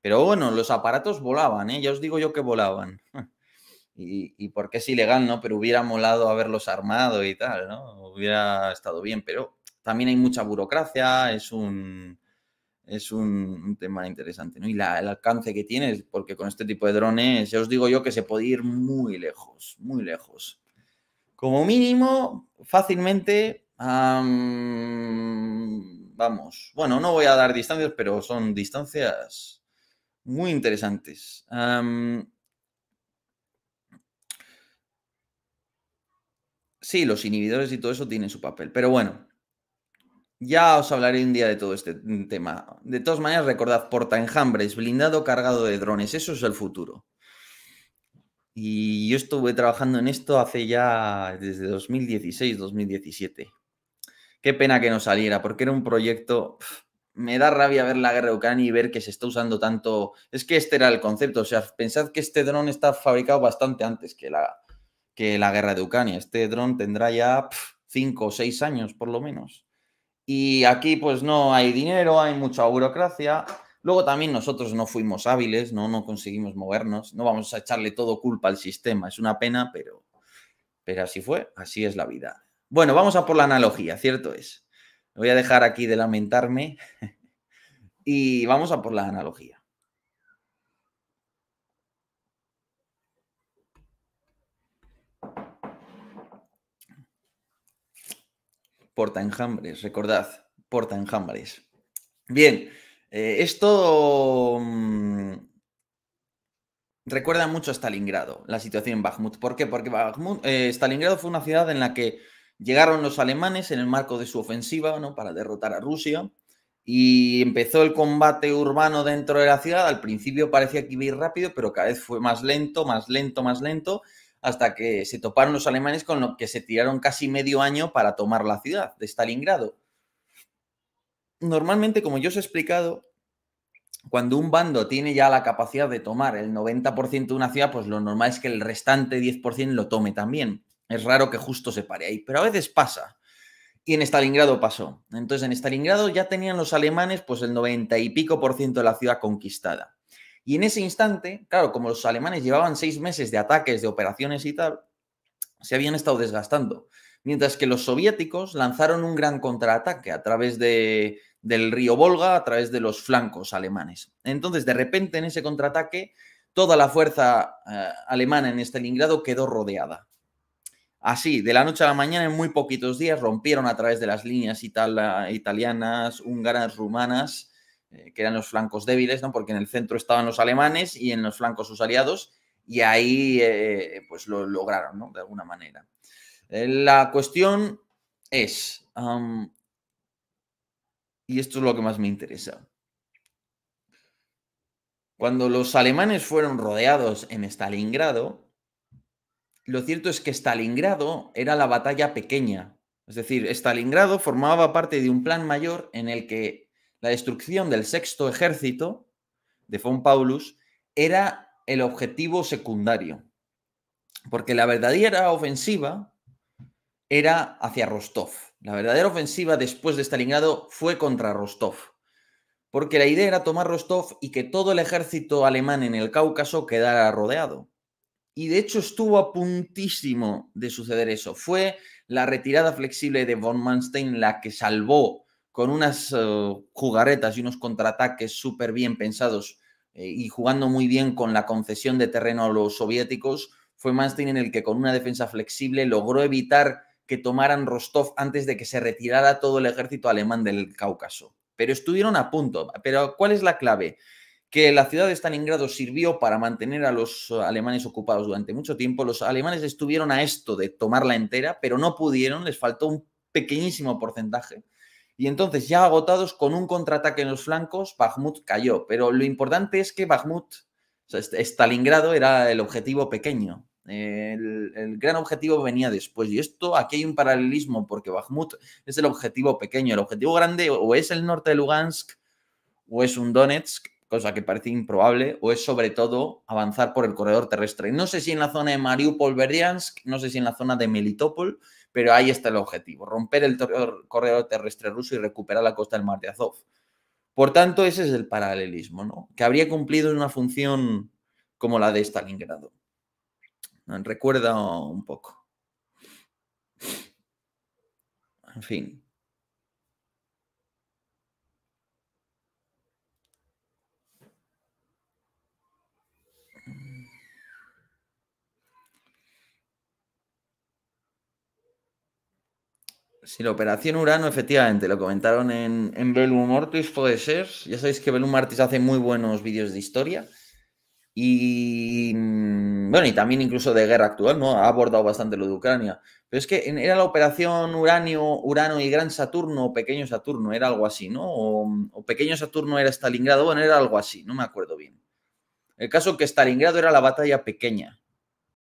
Pero bueno, los aparatos volaban, ¿eh? ya os digo yo que volaban. Y, porque es ilegal, ¿no? Pero hubiera molado haberlos armado y tal, ¿no? Hubiera estado bien, pero también hay mucha burocracia, es un, es un, tema interesante, ¿no? Y el alcance que tienes, porque con este tipo de drones, ya os digo yo que se puede ir muy lejos, muy lejos. Como mínimo, fácilmente, vamos, bueno, no voy a dar distancias, pero son distancias muy interesantes. sí, los inhibidores y todo eso tienen su papel, pero bueno, ya os hablaré un día de todo este tema. De todas maneras, recordad, porta enjambres, blindado cargado de drones, eso es el futuro. Y yo estuve trabajando en esto hace ya desde 2016, 2017. Qué pena que no saliera, porque era un proyecto... Me da rabia ver la guerra de Ucrania y ver que se está usando tanto... Es que este era el concepto, o sea, pensad que este dron está fabricado bastante antes que la, que la guerra de Ucrania. Este dron tendrá ya cinco o seis años por lo menos. Y aquí pues no hay dinero, hay mucha burocracia. Luego también nosotros no fuimos hábiles, no, no conseguimos movernos. No vamos a echarle todo culpa al sistema. Es una pena, pero, pero así fue, así es la vida. Bueno, vamos a por la analogía, cierto es. voy a dejar aquí de lamentarme y vamos a por la analogía. Porta enjambres, recordad, porta enjambres. Bien, eh, esto mm, recuerda mucho a Stalingrado, la situación en Bakhmut. ¿Por qué? Porque Bakhmut, eh, Stalingrado fue una ciudad en la que Llegaron los alemanes en el marco de su ofensiva para derrotar a Rusia y empezó el combate urbano dentro de la ciudad. Al principio parecía que iba a ir rápido, pero cada vez fue más lento, más lento, más lento, hasta que se toparon los alemanes con lo que se tiraron casi medio año para tomar la ciudad de Stalingrado. Normalmente, como yo os he explicado, cuando un bando tiene ya la capacidad de tomar el 90% de una ciudad, pues lo normal es que el restante 10% lo tome también. Es raro que justo se pare ahí, pero a veces pasa. Y en Stalingrado pasó. Entonces, en Stalingrado ya tenían los alemanes pues el 90 y pico por ciento de la ciudad conquistada. Y en ese instante, claro, como los alemanes llevaban seis meses de ataques, de operaciones y tal, se habían estado desgastando. Mientras que los soviéticos lanzaron un gran contraataque a través del río Volga, a través de los flancos alemanes. Entonces, de repente, en ese contraataque, toda la fuerza eh, alemana en Stalingrado quedó rodeada así, de la noche a la mañana, en muy poquitos días, rompieron a través de las líneas italianas, húngaras, rumanas, eh, que eran los flancos débiles, ¿no? porque en el centro estaban los alemanes y en los flancos sus aliados, y ahí eh, pues lo lograron, ¿no? de alguna manera. Eh, la cuestión es, y esto es lo que más me interesa, cuando los alemanes fueron rodeados en Stalingrado, lo cierto es que Stalingrado era la batalla pequeña. Es decir, Stalingrado formaba parte de un plan mayor en el que la destrucción del sexto ejército de Von Paulus era el objetivo secundario. Porque la verdadera ofensiva era hacia Rostov. La verdadera ofensiva después de Stalingrado fue contra Rostov. Porque la idea era tomar Rostov y que todo el ejército alemán en el Cáucaso quedara rodeado. Y de hecho estuvo a puntísimo de suceder eso. Fue la retirada flexible de Von Manstein la que salvó con unas eh, jugaretas y unos contraataques súper bien pensados eh, y jugando muy bien con la concesión de terreno a los soviéticos. Fue Manstein en el que con una defensa flexible logró evitar que tomaran Rostov antes de que se retirara todo el ejército alemán del Cáucaso. Pero estuvieron a punto. Pero ¿cuál es la clave? que la ciudad de Stalingrado sirvió para mantener a los alemanes ocupados durante mucho tiempo. Los alemanes estuvieron a esto de tomarla entera, pero no pudieron, les faltó un pequeñísimo porcentaje. Y entonces, ya agotados con un contraataque en los flancos, Bakhmut cayó. Pero lo importante es que Bakhmut, o sea, Stalingrado era el objetivo pequeño. El, el, gran objetivo venía después. Y esto, aquí hay un paralelismo, porque Bakhmut es el objetivo pequeño. El objetivo grande o es el norte de Lugansk o es un Donetsk cosa que parece improbable, o es sobre todo avanzar por el corredor terrestre. No sé si en la zona de Mariupol, Berdiansk, no sé si en la zona de Melitopol, pero ahí está el objetivo, romper el corredor terrestre ruso y recuperar la costa del Mar de Azov. Por tanto, ese es el paralelismo, ¿no? Que habría cumplido una función como la de Stalingrado. Recuerda un poco. En fin. Sí, la operación Urano, efectivamente, lo comentaron en, en Mortis, puede ser. Ya sabéis que Bellum Mortis hace muy buenos vídeos de historia. Y mm, bueno, y también incluso de guerra actual, ¿no? Ha abordado bastante lo de Ucrania. Pero es que era la operación Uranio, Urano y Gran Saturno, o Pequeño Saturno, era algo así, ¿no? O, Pequeño Saturno era Stalingrado, bueno, era algo así, no me acuerdo bien. El caso que Stalingrado era la batalla pequeña.